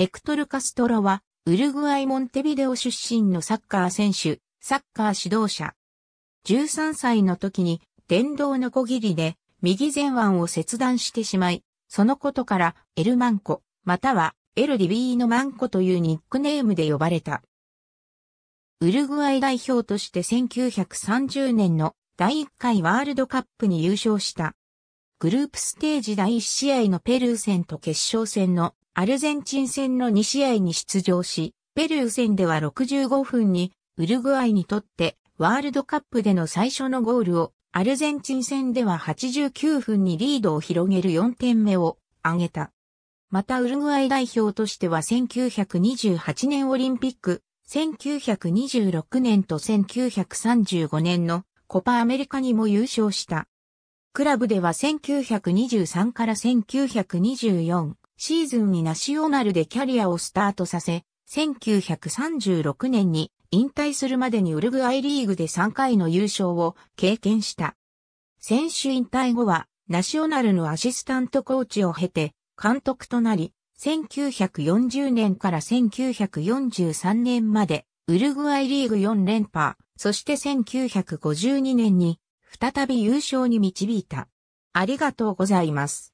エクトル・カストロは、ウルグアイ・モンテビデオ出身のサッカー選手、サッカー指導者。13歳の時に、電動のこぎりで、右前腕を切断してしまい、そのことから、エルマンコ、または、エル・リビーノ・マンコというニックネームで呼ばれた。ウルグアイ代表として1930年の第1回ワールドカップに優勝した。グループステージ第1試合のペルー戦と決勝戦のアルゼンチン戦の2試合に出場し、ペルー戦では65分にウルグアイにとってワールドカップでの最初のゴールを、アルゼンチン戦では89分にリードを広げる4点目を挙げた。またウルグアイ代表としては1928年オリンピック、1926年と1935年のコパアメリカにも優勝した。クラブでは1923から1924、シーズンにナショナルでキャリアをスタートさせ、1936年に引退するまでにウルグアイリーグで3回の優勝を経験した。選手引退後はナショナルのアシスタントコーチを経て監督となり、1940年から1943年までウルグアイリーグ4連覇、そして1952年に再び優勝に導いた。ありがとうございます。